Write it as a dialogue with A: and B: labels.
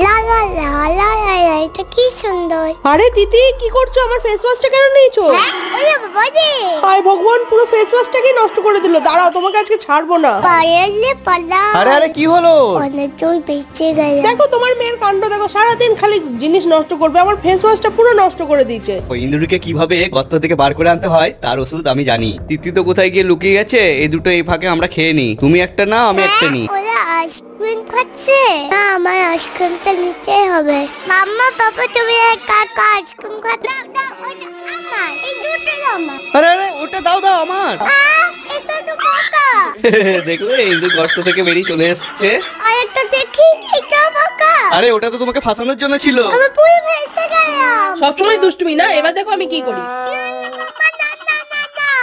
A: la la la la এটা কি সুন্দর আরে দিদি কি করছো আমার ফেস ওয়াশটা কেন নিয়েছো হ্যাঁ, হায় ভগবান পুরো ফেস ওয়াশটাকে নষ্ট করে দাঁড়াও তোমাকে আজকে ছাড়বো না পালা আরে আরে কি হলো বেঁচে গেল দেখো তোমার মেয়ের কাণ্ড দেখো সারাদিন খালি জিনিস নষ্ট করবে আমার ফেস ওয়াশটা পুরো নষ্ট করে দিয়েছে
B: ওই কিভাবে গর্ত থেকে বার করে আনতে হয় তার ওষুধ আমি জানি তিতি তো কোথায় গিয়ে লুকিয়ে গেছে এই দুটো এই ফাঁকে আমরা খেয়ে নি তুমি একটা না আমি একটা হ্যাঁ, নি
C: ওরা আইসক্রিম খাচ্ছে না আমার আইসক্রিমটা নিতেই হবে মাম্মা তুমি কাজ দাও
D: দাও এই থেকে বেরিয়ে চলে এসেছে আরে ওটা তো তোমাকে ফাঁসানোর জন্য ছিল
A: সবসময় দুষ্টুমি না এবার দেখো আমি কি করি